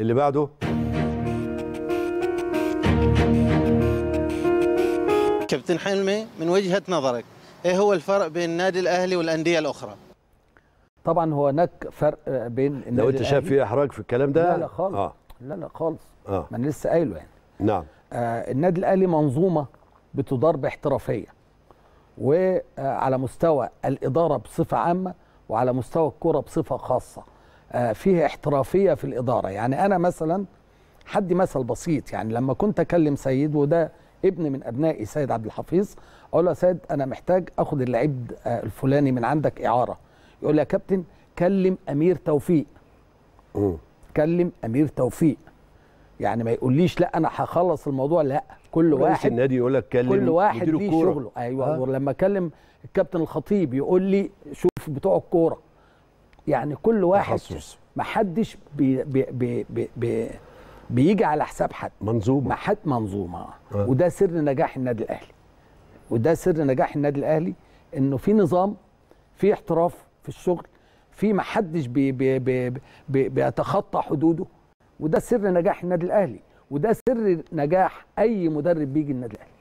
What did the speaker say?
اللي بعده كابتن حلمي من وجهه نظرك ايه هو الفرق بين النادي الاهلي والانديه الاخرى طبعا هو هناك فرق بين النادي لو انت شايف في احراج في الكلام ده لا لا خالص آه. لا لا خالص آه. ما انا لسه قايله يعني نعم آه النادي الاهلي منظومه بتدار باحترافيه وعلى مستوى الاداره بصفه عامه وعلى مستوى الكره بصفه خاصه آه، فيه احترافيه في الاداره يعني انا مثلا حد مثل بسيط يعني لما كنت اكلم سيد وده ابن من ابنائي سيد عبد الحفيظ اقول له يا سيد انا محتاج اخد اللعيب آه، الفلاني من عندك اعاره يقول لي يا كابتن كلم امير توفيق كلم امير توفيق يعني ما يقوليش لا انا هخلص الموضوع لا كل واحد النادي يقول لك كلم كل واحد ليه شغله ايوه أه؟ ولما لما اكلم الكابتن الخطيب يقول لي شوف بتوع الكوره يعني كل واحد تخصص محدش بي بي بي بي بي بيجي على حساب حد منظومه محد منظومه أه. وده سر نجاح النادي الاهلي وده سر نجاح النادي الاهلي انه في نظام في احتراف في الشغل في ما حدش بي بي بي بي بيتخطى حدوده وده سر نجاح النادي الاهلي وده سر نجاح اي مدرب بيجي النادي الاهلي